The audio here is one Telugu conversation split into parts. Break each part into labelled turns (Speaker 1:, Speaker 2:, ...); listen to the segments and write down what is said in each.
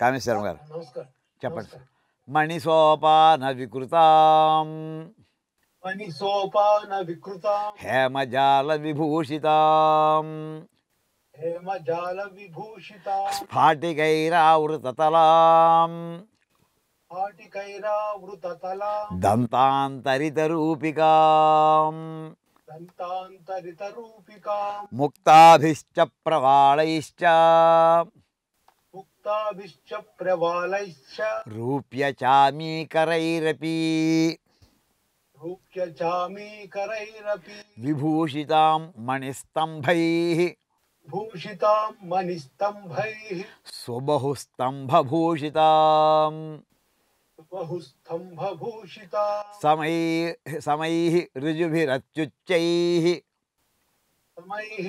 Speaker 1: కామేశ్వరం గారు చెప్పండి సార్ మణిసోపాన వికృతాం
Speaker 2: మణిసోపాన వికృతాం
Speaker 1: హేమజాల విభూషితాం
Speaker 2: హేమజాల విభూషితాం
Speaker 1: స్ఫాటికైరావృతతలాం
Speaker 2: స్ఫాటికైరావృతతలాం
Speaker 1: దంతాంతరితరూపికాం
Speaker 2: దంతాంతరితరూపికాం
Speaker 1: ముక్తాభిశ్చ ప్రవాళైశ్చ
Speaker 2: प्रवालैस्ताभिश्च प्रवालैश्च
Speaker 1: रूप्यचामीकरैरपि
Speaker 2: रूप्यचामीकरैरपि
Speaker 1: विभूषितां
Speaker 2: मणिस्तम्भैः भूषितां मणिस्तम्भैः
Speaker 1: स्वबहुस्तम्भभूषिताम् समैः समैः ऋजुभिरत्युच्चैः
Speaker 2: समैः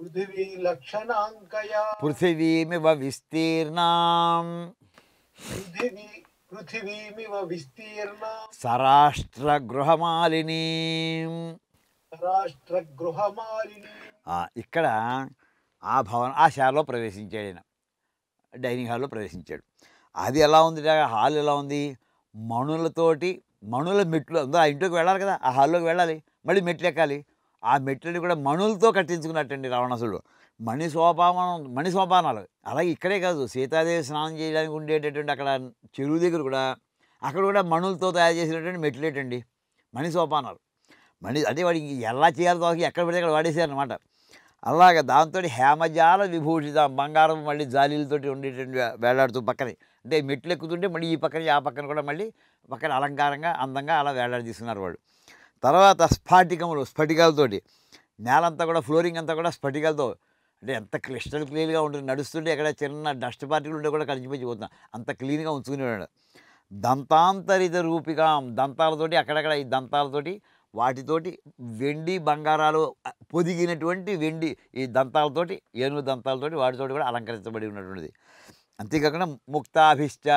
Speaker 2: पृथिवीलक्षणाङ्कया
Speaker 1: पृथिवीमिव विस्तीर्णाम्
Speaker 2: पृथिवी पृथिवीमिव विस्तीर्णा
Speaker 1: సరాష్ట్రగృహమాలిని
Speaker 2: రాష్ట్రగృహమాలిని
Speaker 1: ఇక్కడ ఆ భవన ఆ శాలలో ప్రవేశించాడు ఆయన డైనింగ్ హాల్లో ప్రవేశించాడు అది ఎలా ఉంది హాల్ ఎలా ఉంది మణులతోటి మణుల మెట్లు ఆ ఇంటికి వెళ్ళాలి కదా ఆ హాల్లోకి వెళ్ళాలి మళ్ళీ మెట్లు ఎక్కాలి ఆ మెట్లని కూడా మణులతో కట్టించుకున్నట్టండి రావణాసుడు మణి సోపానం మణి సోపానాలు అలాగే ఇక్కడే కాదు సీతాదేవి స్నానం చేయడానికి ఉండేటటువంటి అక్కడ చెరువు దగ్గర కూడా అక్కడ కూడా మణులతో తయారు చేసినటువంటి ఏంటండి మణి సోపానాలు మణి అదే వాడి ఎలా చేయాలి తోకి ఎక్కడ పడితే అక్కడ వాడేసారనమాట అలాగే దాంతో హేమజాల విభూషిత బంగారం మళ్ళీ జాలీలతోటి ఉండేటువంటి వేలాడుతూ పక్కనే అంటే మెట్లు ఎక్కుతుంటే మళ్ళీ ఈ పక్కన ఆ పక్కన కూడా మళ్ళీ పక్కన అలంకారంగా అందంగా అలా వేలాడి తీసుకున్నారు వాళ్ళు తర్వాత స్ఫాటికములు స్ఫటికాలతోటి నేలంతా కూడా ఫ్లోరింగ్ అంతా కూడా స్ఫటికాలతో అంటే ఎంత క్లిస్టల్ క్లీన్గా ఉంటుంది నడుస్తుంటే ఎక్కడ చిన్న డస్ట్ పార్టీలు ఉంటే కూడా కనిపించిపోతున్నాం అంత క్లీన్గా ఉంచుకునేవాడు దంతాంతరిత రూపికం దంతాలతోటి అక్కడక్కడ ఈ దంతాలతోటి వాటితోటి వెండి బంగారాలు పొదిగినటువంటి వెండి ఈ దంతాలతోటి ఏనుగు దంతాలతోటి వాటితోటి కూడా అలంకరించబడి ఉన్నటువంటిది అంతేకాకుండా ముక్తాభిష్ట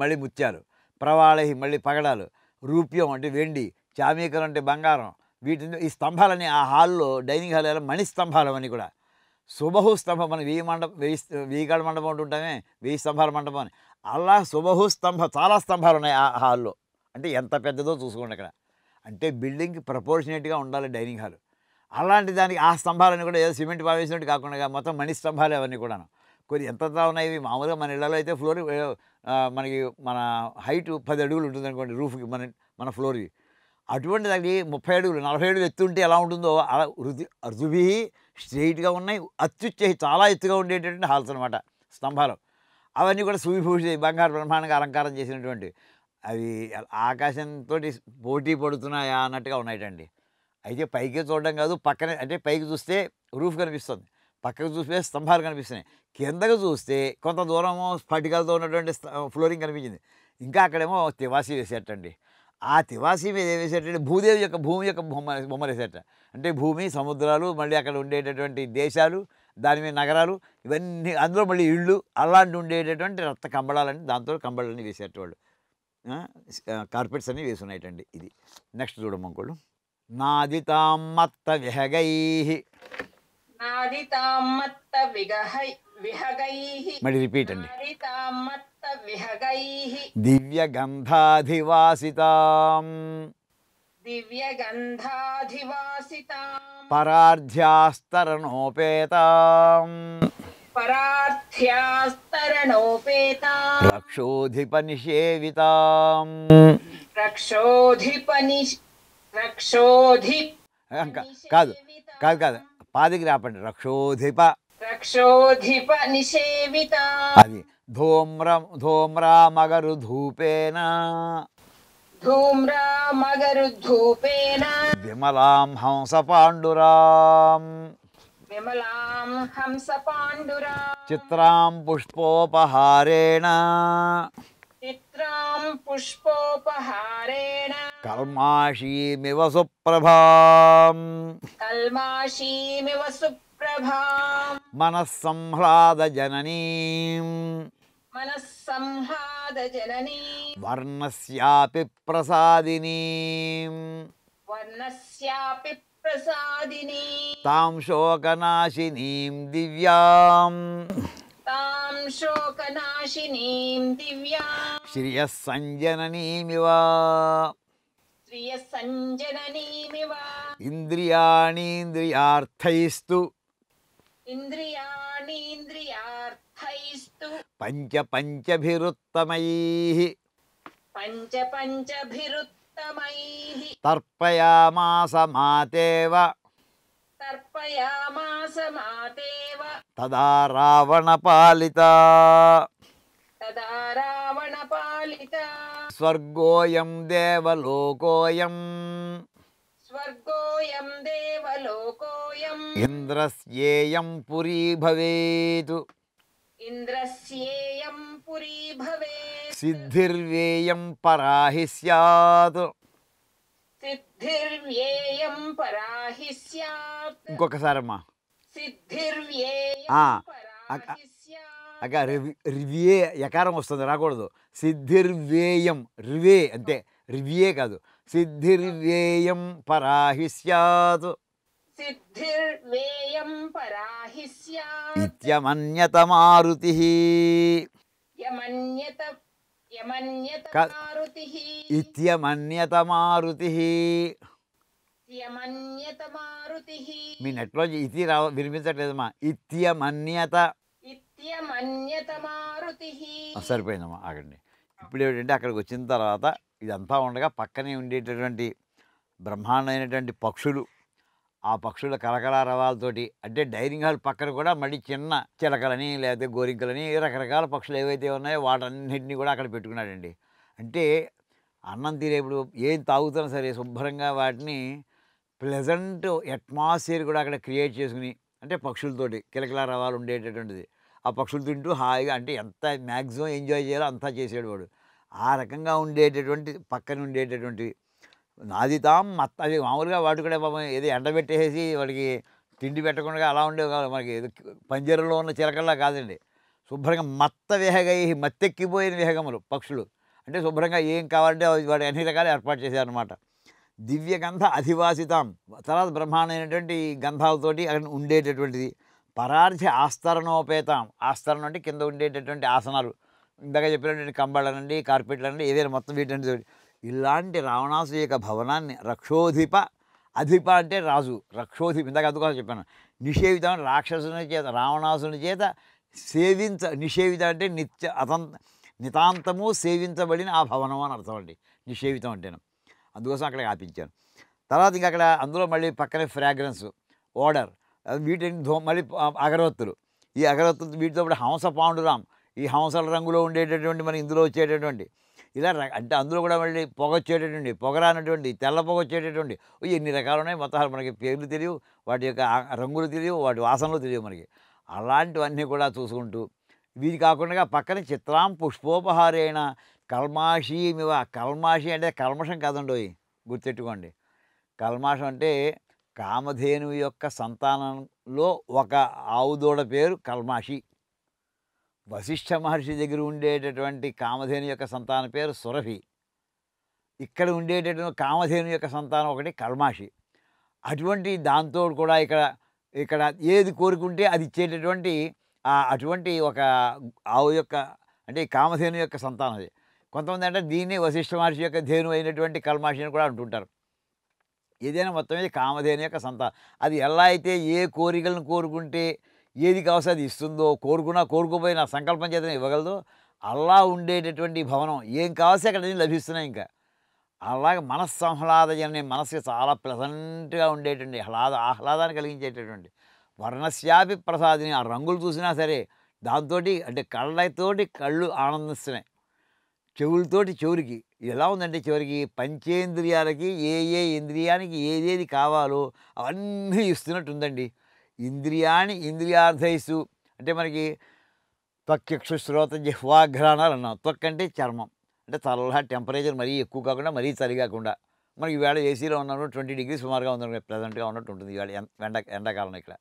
Speaker 1: మళ్ళీ ముత్యాలు ప్రవాళి మళ్ళీ పగడాలు రూప్యం అంటే వెండి చామీకలు అంటే బంగారం వీటిని ఈ స్తంభాలని ఆ హాల్లో డైనింగ్ హాల్ ఎలా మణి స్తంభాలు అవన్నీ కూడా సుబహు స్తంభం మనం వెయ్యి మండపం వెయ్యి వెయ్యి కాళ్ళ మండపం ఉంటుంటామే వెయ్యి స్తంభాల మండపం అని అలా సుబహు స్తంభ చాలా స్తంభాలు ఉన్నాయి ఆ హాల్లో అంటే ఎంత పెద్దదో చూసుకోండి అక్కడ అంటే బిల్డింగ్కి ప్రపోర్షనేట్గా ఉండాలి డైనింగ్ హాల్ అలాంటి దానికి ఆ స్తంభాలని కూడా ఏదో సిమెంట్ పావేసినట్టు కాకుండా మొత్తం మణి స్తంభాలు అవన్నీ కూడాను కొద్ది ఎంత ఉన్నాయి ఇవి మామూలుగా మన ఇళ్లలో అయితే ఫ్లోర్ మనకి మన హైట్ పది అడుగులు ఉంటుంది అనుకోండి రూఫ్కి మన మన ఫ్లోర్కి అటువంటి దానికి ముప్పై అడుగులు నలభై అడుగులు ఎత్తుంటే ఎలా ఉంటుందో అలా రుజు రుజువి స్ట్రైట్గా ఉన్నాయి అత్యుచ్చేసి చాలా ఎత్తుగా ఉండేటటువంటి హాల్స్ అనమాట స్తంభాలు అవన్నీ కూడా సూవిభూషి బంగారు బ్రహ్మాండంగా అలంకారం చేసినటువంటి అవి ఆకాశంతో పోటీ పడుతున్నాయా అన్నట్టుగా ఉన్నాయటండి అయితే పైకి చూడడం కాదు పక్కనే అంటే పైకి చూస్తే రూఫ్ కనిపిస్తుంది పక్కకు చూస్తే స్తంభాలు కనిపిస్తున్నాయి కిందకు చూస్తే కొంత దూరము స్ఫటికాలతో ఉన్నటువంటి ఫ్లోరింగ్ కనిపించింది ఇంకా అక్కడేమో తివాసీ వేసేటండి ఆ తివాసీ మీద ఏం వేసేటంటే భూదేవి యొక్క భూమి యొక్క బొమ్మ బొమ్మలేసేట అంటే భూమి సముద్రాలు మళ్ళీ అక్కడ ఉండేటటువంటి దేశాలు దాని మీద నగరాలు ఇవన్నీ అందులో మళ్ళీ ఇళ్ళు అలాంటి ఉండేటటువంటి రక్త కంబళాలని దాంతో కంబళాలని వేసేటవాళ్ళు కార్పెట్స్ అన్నీ వేసున్నాయటండి ఇది నెక్స్ట్ నాది నాదితామత్త విహగై
Speaker 3: తామత్త విగహై మళ్ళీ
Speaker 1: రిపీట్ అండి దివ్యగంధాధివాసితాం
Speaker 3: దివ్యగంధాధివాసితాం
Speaker 1: పరార్ధ్యాస్తరణోపేతాం
Speaker 3: పరార్థ్యాస్తరణోపేతాం
Speaker 1: రక్షోధిపనిషేవితాం కాదు కాదు కాదు పాదికి రాపండి రక్షోధిప
Speaker 3: रक्षोधिपनिषेविता
Speaker 1: అది ధూమ్ర ధూమ్రామగరుధూపేన
Speaker 3: धूम्रामगरुद्धूपेन
Speaker 1: విమలాం హంసపాండురాం
Speaker 3: విమలాం హంసపాండురా
Speaker 1: చిత్రాం పుష్పోపహారేణ
Speaker 3: చిత్రాం పుష్పోపహారేణ
Speaker 1: కల్మాషీమివ సుప్రభాం
Speaker 3: కల్మాషీమివ సుప్రభాం
Speaker 1: मनःसंह्लादजननीम्
Speaker 3: मनःसंह्लादजननीम्
Speaker 1: वर्णस्यापि प्रसादिनीम्
Speaker 3: वर्णस्यापि प्रसादिनी
Speaker 1: तां शोकनाशिनीं दिव्याम्
Speaker 3: तां शोकनाशिनीं दिव्यां
Speaker 1: श्रियः सञ्जननीमिव
Speaker 3: श्रियः सञ्जननीमिव
Speaker 1: इन्द्रियाणीन्द्रियार्थैस्तु
Speaker 3: ఇంద్రియాణీంద్రియార్థైస్తు
Speaker 1: పంచ పంచభిరుత్తమైః
Speaker 3: పంచ పంచభిరుత్తమైః
Speaker 1: తర్పయామాస మాతేవ
Speaker 3: తర్పయామాస మాతేవ
Speaker 1: తదా తదా స్వర్గోయం దేవలోకోయం ఇంద్రస్యేయం పురీ భవేతు
Speaker 3: ఇంద్రస్యేయం పురీ భవేత్
Speaker 1: సిద్ధిర్వేయం పరాహి స్యాత్
Speaker 3: సిద్ధిర్వేయం పరాహి స్యాత్
Speaker 1: ఇంకొకసారమ్మా
Speaker 3: సిద్ధిర్వేయం పరాహి
Speaker 1: అక్క రివ్యే యకారం వస్తుంది రాకూడదు సిద్ధిర్వేయం రివే అంతే రివ్యే కాదు సిద్ధిర్వేయం పరాహి సత్
Speaker 3: సిద్ధిర్వేయం
Speaker 1: మీ నెట్ లో ఇది రా వినిపించట్లేదమ్మా ఇత్యమన్యత సరిపోయిందమ్మా ఆగండి అప్పుడు ఏమిటంటే అక్కడికి వచ్చిన తర్వాత ఇదంతా ఉండగా పక్కనే ఉండేటటువంటి బ్రహ్మాండమైనటువంటి పక్షులు ఆ పక్షుల కలకలారవాలతోటి అంటే డైనింగ్ హాల్ పక్కన కూడా మళ్ళీ చిన్న చిలకలని లేకపోతే గోరింకలని రకరకాల పక్షులు ఏవైతే ఉన్నాయో వాటన్నిటిని కూడా అక్కడ పెట్టుకున్నాడండి అంటే అన్నం ఇప్పుడు ఏం తాగుతున్నా సరే శుభ్రంగా వాటిని ప్లెజెంట్ అట్మాస్ఫియర్ కూడా అక్కడ క్రియేట్ చేసుకుని అంటే పక్షులతోటి కిలకిల రవాలు ఉండేటటువంటిది ఆ పక్షులు తింటూ హాయిగా అంటే ఎంత మ్యాక్సిమం ఎంజాయ్ చేయాలో అంతా చేసేవాడు వాడు ఆ రకంగా ఉండేటటువంటి పక్కన ఉండేటటువంటివి నాది తాం మత్త అది మామూలుగా వాటి కూడా పాపం ఏదో ఎండబెట్టేసి వాడికి తిండి పెట్టకుండా అలా ఉండేవి కాదు మనకి ఏదో పంజరంలో ఉన్న చిలకల్లా కాదండి శుభ్రంగా మత్త విహగై మత్తెక్కిపోయిన విహగములు పక్షులు అంటే శుభ్రంగా ఏం కావాలంటే వాడు అన్ని రకాలు ఏర్పాటు చేశారనమాట దివ్యగంధ అధివాసితాం తర్వాత బ్రహ్మాండమైనటువంటి గంధాలతోటి అక్కడ ఉండేటటువంటిది పరార్థి ఆస్తరణోపేతాం ఆస్తరణ అంటే కింద ఉండేటటువంటి ఆసనాలు ఇందాక చెప్పినటువంటి కంబళ్ళనండి కార్పెట్లనండి ఏదైనా మొత్తం వీటంటే ఇలాంటి రావణాసు యొక్క భవనాన్ని రక్షోధిప అధిప అంటే రాజు రక్షోధిప ఇందాక అందుకోసం చెప్పాను నిషేవితం రాక్షసుని చేత రావణాసుని చేత సేవించ నిషేవితం అంటే నిత్య అతంత నితాంతము సేవించబడిన ఆ భవనం అని అర్థం అండి నిషేవితం అంటేను అందుకోసం అక్కడ ఆపించాను తర్వాత ఇంకా అక్కడ అందులో మళ్ళీ పక్కనే ఫ్రాగ్రెన్స్ ఓడర్ వీటిని మళ్ళీ అగరవత్తులు ఈ అగరవత్తులు వీటితో పాటు హంస పాండురామ్ ఈ హంసల రంగులో ఉండేటటువంటి మన ఇందులో వచ్చేటటువంటి ఇలా అంటే అందులో కూడా మళ్ళీ పొగ వచ్చేటటువంటి పొగరానటువంటి తెల్ల పొగ వచ్చేటటువంటి ఎన్ని రకాలు ఉన్నాయి మొత్తం మనకి పేర్లు తెలియవు వాటి యొక్క రంగులు తెలియవు వాటి వాసనలు తెలియవు మనకి అలాంటివన్నీ కూడా చూసుకుంటూ వీరి కాకుండా పక్కన చిత్రాం పుష్పోపహారైన కల్మాషి కల్మాషి అంటే కల్మషం కాదండోయి గుర్తెట్టుకోండి కల్మాషం అంటే కామధేను యొక్క సంతానంలో ఒక ఆవుదూడ పేరు కల్మాషి వశిష్ఠ మహర్షి దగ్గర ఉండేటటువంటి కామధేను యొక్క సంతానం పేరు సురభి ఇక్కడ ఉండేటటువంటి కామధేను యొక్క సంతానం ఒకటి కల్మాషి అటువంటి దాంతో కూడా ఇక్కడ ఇక్కడ ఏది కోరుకుంటే అది ఇచ్చేటటువంటి అటువంటి ఒక ఆవు యొక్క అంటే కామధేను యొక్క సంతానం అది కొంతమంది అంటే దీన్ని వశిష్ఠ మహర్షి యొక్క ధేను అయినటువంటి కల్మాషి అని కూడా అంటుంటారు ఏదైనా మొత్తం ఇది కామధేను యొక్క సంతానం అది ఎలా అయితే ఏ కోరికలను కోరుకుంటే ఏది కావాల్సి అది ఇస్తుందో కోరుకున్నా కోరుకోపోయినా సంకల్పం చేత ఇవ్వగలదు అలా ఉండేటటువంటి భవనం ఏం కావాల్సి అక్కడ లభిస్తున్నాయి ఇంకా అలాగే మనస్సంహ్లాదజనే మనసుకి చాలా ప్లెజెంట్గా ఉండేటువంటి ఆహ్లాద ఆహ్లాదాన్ని కలిగించేటటువంటి వర్ణశ్యాపి ప్రసాదిని ఆ రంగులు చూసినా సరే దాంతో అంటే కళ్ళతోటి కళ్ళు ఆనందిస్తున్నాయి చెవులతోటి చెవురికి ఎలా ఉందంటే చివరికి పంచేంద్రియాలకి ఏ ఏ ఇంద్రియానికి ఏదేది కావాలో అవన్నీ ఇస్తున్నట్టుందండి ఇంద్రియాణి ఇంద్రియార్థైసు అంటే మనకి త్వక్యక్షు శ్రోత జిహ్వాఘ్రాణాలు అన్నాం త్వక్ అంటే చర్మం అంటే తలలా టెంపరేచర్ మరీ ఎక్కువ కాకుండా మరీ చలి కాకుండా మనకి ఈవేళ ఏసీలో ఉన్నాము ట్వంటీ డిగ్రీ సుమారుగా ఉంది ప్రజెంట్గా ఉన్నట్టు ఉంటుంది ఈవేళ ఎండ ఎండాకాలం ఇక్కడ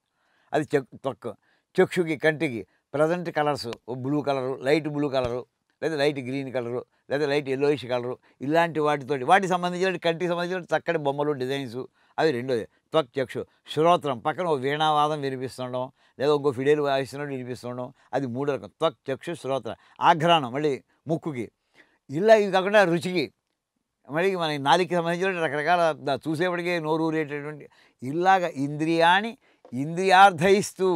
Speaker 1: అది చెక్ త్వక్ చక్షుకి కంటికి present colours blue colour light blue colour లేదా లైట్ గ్రీన్ కలరు లేదా లైట్ ఎల్లోయిష్ కలరు ఇలాంటి వాటితోటి వాటికి సంబంధించిన కంటికి సంబంధించిన చక్కటి బొమ్మలు డిజైన్స్ అవి రెండోది త్వక్చక్షు శ్రోత్రం పక్కన ఓ వీణావాదం వినిపిస్తుండడం లేదా ఇంకో ఫిడేలు వాయిస్తున్నట్టు వినిపిస్తుండడం అది మూడు రకం త్వక్చక్షు శ్రోత్రం ఆఘ్రాణం మళ్ళీ ముక్కుకి ఇలా ఇది కాకుండా రుచికి మళ్ళీ మన నాలికి సంబంధించిన రకరకాల చూసేప్పటికే నోరు ఊరేటటువంటి ఇలాగ ఇంద్రియాన్ని ఇంద్రియార్థయిస్తూ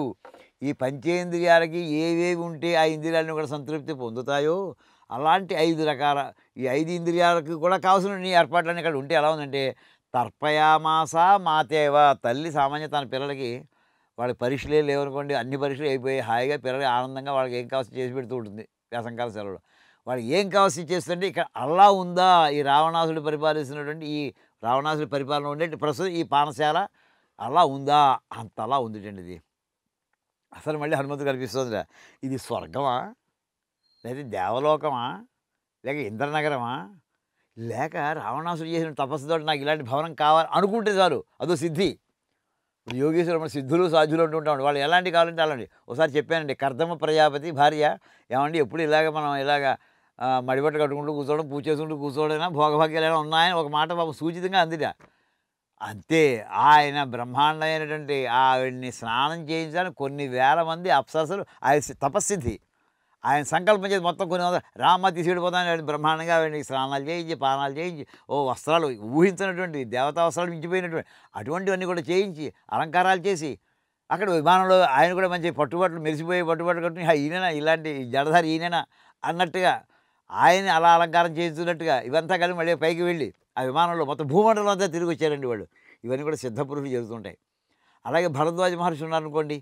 Speaker 1: ఈ పంచేంద్రియాలకి ఏవేవి ఉంటే ఆ ఇంద్రియాలను కూడా సంతృప్తి పొందుతాయో అలాంటి ఐదు రకాల ఈ ఐదు ఇంద్రియాలకు కూడా కావాల్సిన ఏర్పాట్లన్నీ ఇక్కడ ఉంటే ఎలా ఉందంటే తర్పయామాస మాతేవ తల్లి సామాన్య తన పిల్లలకి వాళ్ళ పరీక్షలే లేవనుకోండి అన్ని పరీక్షలు అయిపోయి హాయిగా పిల్లలు ఆనందంగా వాళ్ళకి ఏం కావాల్సి చేసి పెడుతూ ఉంటుంది వ్యాసంకాల సెలవులు వాళ్ళు ఏం కావాల్సి చేస్తుంటే ఇక్కడ అలా ఉందా ఈ రావణాసుడు పరిపాలిస్తున్నటువంటి ఈ రావణాసుడి పరిపాలన ఉండే ప్రస్తుతం ఈ పానశాల అలా ఉందా అంతలా ఉందిటండి ఇది అసలు మళ్ళీ హనుమంతుడు కనిపిస్తుందిరా ఇది స్వర్గమా లేదా దేవలోకమా లేక ఇంద్రనగరమా లేక రావణాసుడు చేసిన తపస్సుతో నాకు ఇలాంటి భవనం కావాలి అనుకుంటే చాలు అదో సిద్ధి ఇప్పుడు యోగేశ్వరం మన సిద్ధులు సాధ్యులు అంటూ ఉంటాం వాళ్ళు ఎలాంటి కావాలంటే అలాంటి ఒకసారి చెప్పానండి కర్దమ ప్రజాపతి భార్య ఏమండి ఎప్పుడు ఇలాగ మనం ఇలాగ మడిబట్ట కట్టుకుంటూ కూర్చోవడం పూజ చేసుకుంటూ కూర్చోవడమైనా ఏమైనా ఉన్నాయని ఒక మాట బాబు సూచితంగా అందిరా అంతే ఆయన బ్రహ్మాండమైనటువంటి ఆవిడ్ని స్నానం చేయించడానికి కొన్ని వేల మంది అప్సరసలు ఆయన తపస్సిద్ధి ఆయన సంకల్పం చేసి మొత్తం కొన్ని రామ తీసుకెళ్ళిపోతాను బ్రహ్మాండంగా ఆవిడ్ని స్నానాలు చేయించి పానాలు చేయించి ఓ వస్త్రాలు ఊహించినటువంటి దేవతా వస్త్రాలు మించిపోయినటువంటి అటువంటివన్నీ కూడా చేయించి అలంకారాలు చేసి అక్కడ విమానంలో ఆయన కూడా మంచి పట్టుబట్లు మెరిసిపోయి పట్టుబట్లు కట్టుకుని ఈయననా ఇలాంటి జడధారి ఈయన అన్నట్టుగా ఆయన అలా అలంకారం చేయించున్నట్టుగా ఇవంతా కలిసి మళ్ళీ పైకి వెళ్ళి ఆ విమానంలో మొత్తం భూమండలం అంతా తిరిగి వచ్చారండి వాళ్ళు ఇవన్నీ కూడా సిద్ధపురుషులు జరుగుతుంటాయి అలాగే భరద్వాజ మహర్షి ఉన్నారనుకోండి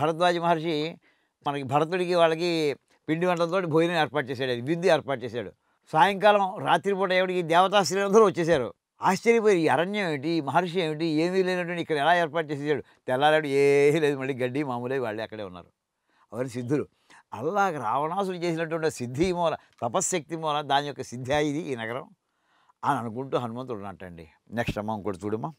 Speaker 1: భరద్వాజ మహర్షి మనకి భరతుడికి వాళ్ళకి పిండి వంటలతో భోజనం ఏర్పాటు చేశాడు అది విందు ఏర్పాటు చేశాడు సాయంకాలం రాత్రిపూట ఎవడికి దేవతాశ్రీలందరూ వచ్చేసారు ఆశ్చర్యపోయి అరణ్యం ఈ మహర్షి ఏమిటి ఏమీ లేనటువంటి ఇక్కడ ఎలా ఏర్పాటు చేసేసాడు తెల్లారాడు ఏమీ లేదు మళ్ళీ గడ్డి మామూలే వాళ్ళే అక్కడే ఉన్నారు అవన్నీ సిద్ధులు అలాగ రావణాసులు చేసినటువంటి సిద్ధి మూల తపశ్శక్తి మూల దాని యొక్క సిద్ధి ఇది ఈ నగరం అని అనుకుంటూ హనుమంతుడు అంటండి నెక్స్ట్ అమ్మ ఇంకోటి చూడమ్మా